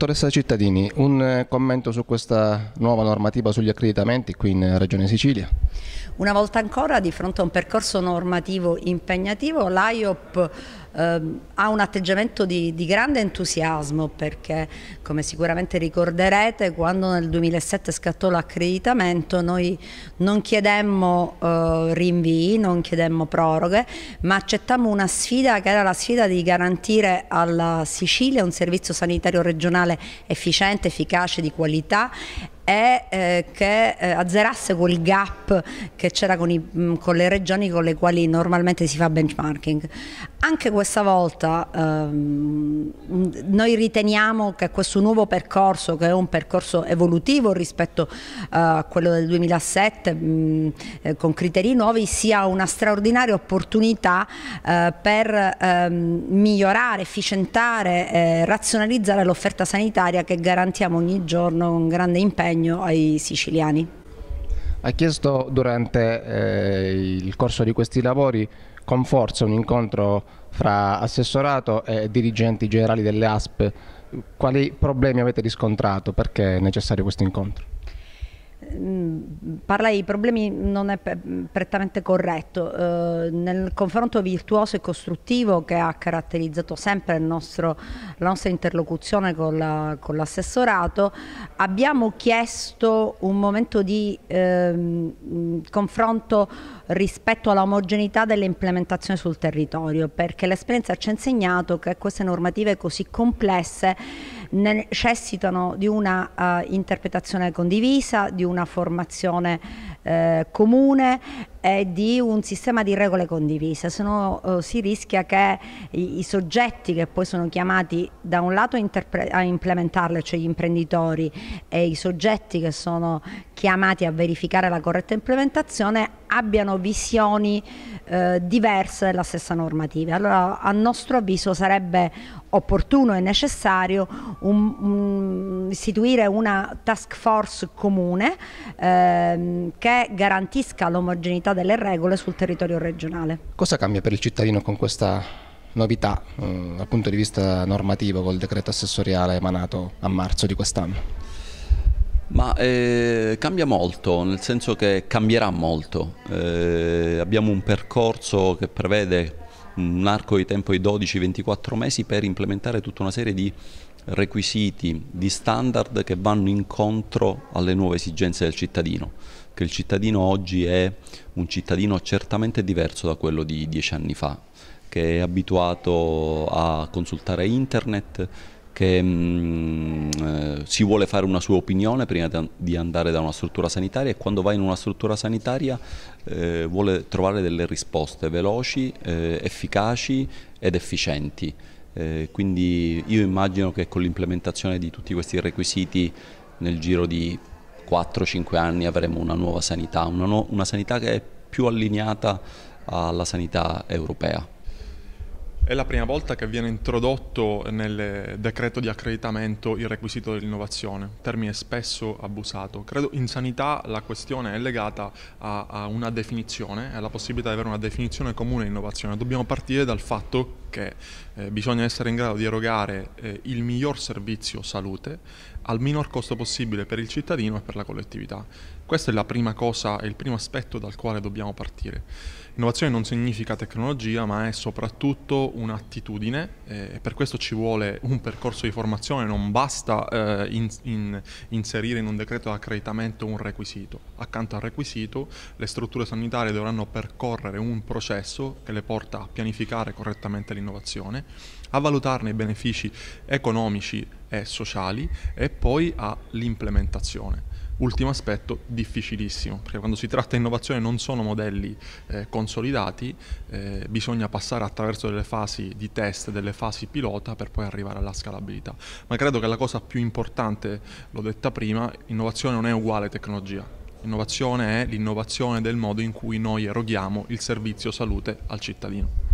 Dottoressa Cittadini, un eh, commento su questa nuova normativa sugli accreditamenti qui in eh, Regione Sicilia? Una volta ancora di fronte a un percorso normativo impegnativo l'AIOP Ehm, ha un atteggiamento di, di, grande entusiasmo perché come sicuramente ricorderete quando nel 2007 scattò l'accreditamento noi non chiedemmo eh, rinvii, non chiedemmo proroghe ma accettammo una sfida che era la sfida di garantire alla Sicilia un servizio sanitario regionale efficiente, efficace, di qualità è eh, che eh, azzerasse quel gap che c'era con, mm, con, le regioni con le quali normalmente si fa benchmarking. Anche questa volta ehm, noi riteniamo che questo nuovo percorso, che è un percorso evolutivo rispetto eh, a quello del 2007 mh, mm, eh, con criteri nuovi, sia una straordinaria opportunità eh, per ehm, migliorare, efficientare, eh, razionalizzare l'offerta sanitaria che garantiamo ogni giorno con grande impegno sostegno ai siciliani. Ha chiesto durante eh, il corso di questi lavori con forza un incontro fra assessorato e dirigenti generali delle ASP. Quali problemi avete riscontrato? Perché è necessario questo incontro? parlare di problemi non è prettamente corretto. Eh, nel confronto virtuoso e costruttivo che ha caratterizzato sempre nostro, la nostra interlocuzione con, l'assessorato, abbiamo chiesto un momento di eh, confronto rispetto all'omogeneità delle implementazioni sul territorio, perché l'esperienza ci ha insegnato che queste normative così complesse necessitano di una uh, interpretazione condivisa, di una formazione uh, comune eh, di un sistema di regole condivise, se no eh, si rischia che i, i, soggetti che poi sono chiamati da un lato a implementarle, cioè gli imprenditori e i soggetti che sono chiamati a verificare la corretta implementazione, abbiano visioni eh, diverse della stessa normativa. Allora a nostro avviso sarebbe opportuno e necessario un, un, istituire una task force comune ehm, che garantisca l'omogeneità delle regole sul territorio regionale. Cosa cambia per il cittadino con questa novità eh, dal punto di vista normativo col decreto assessoriale emanato a marzo di quest'anno? Ma eh, cambia molto, nel senso che cambierà molto. Eh, abbiamo un percorso che prevede un arco di tempo di 12-24 mesi per implementare tutta una serie di requisiti, di standard che vanno incontro alle nuove esigenze del cittadino, che il cittadino oggi è un cittadino certamente diverso da quello di dieci anni fa, che è abituato a consultare internet, che mh, mm, eh, si vuole fare una sua opinione prima di andare da una struttura sanitaria e quando va in una struttura sanitaria eh, vuole trovare delle risposte veloci, eh, efficaci ed efficienti. Eh, quindi io immagino che con l'implementazione di tutti questi requisiti nel giro di 4-5 anni avremo una nuova sanità, una, no una sanità che è più allineata alla sanità europea. È la prima volta che viene introdotto nel decreto di accreditamento il requisito dell'innovazione, termine spesso abusato. Credo in sanità la questione è legata a, a una definizione, alla possibilità di avere una definizione comune di innovazione. Dobbiamo partire dal fatto che eh, bisogna essere in grado di erogare eh, il miglior servizio salute al minor costo possibile per il cittadino e per la collettività. Questa è la prima cosa, è il primo aspetto dal quale dobbiamo partire. Innovazione non significa tecnologia, ma è soprattutto un'attitudine eh, e per questo ci vuole un percorso di formazione, non basta eh, in, in, inserire in un decreto di accreditamento un requisito. Accanto al requisito le strutture sanitarie dovranno percorrere un processo che le porta a pianificare correttamente l'innovazione, a valutarne i benefici economici e sociali e poi all'implementazione. Ultimo aspetto difficilissimo, perché quando si tratta di innovazione non sono modelli eh, consolidati, eh, bisogna passare attraverso delle fasi di test, delle fasi pilota per poi arrivare alla scalabilità. Ma credo che la cosa più importante, l'ho detta prima, innovazione non è uguale tecnologia. Innovazione è l'innovazione del modo in cui noi eroghiamo il servizio salute al cittadino.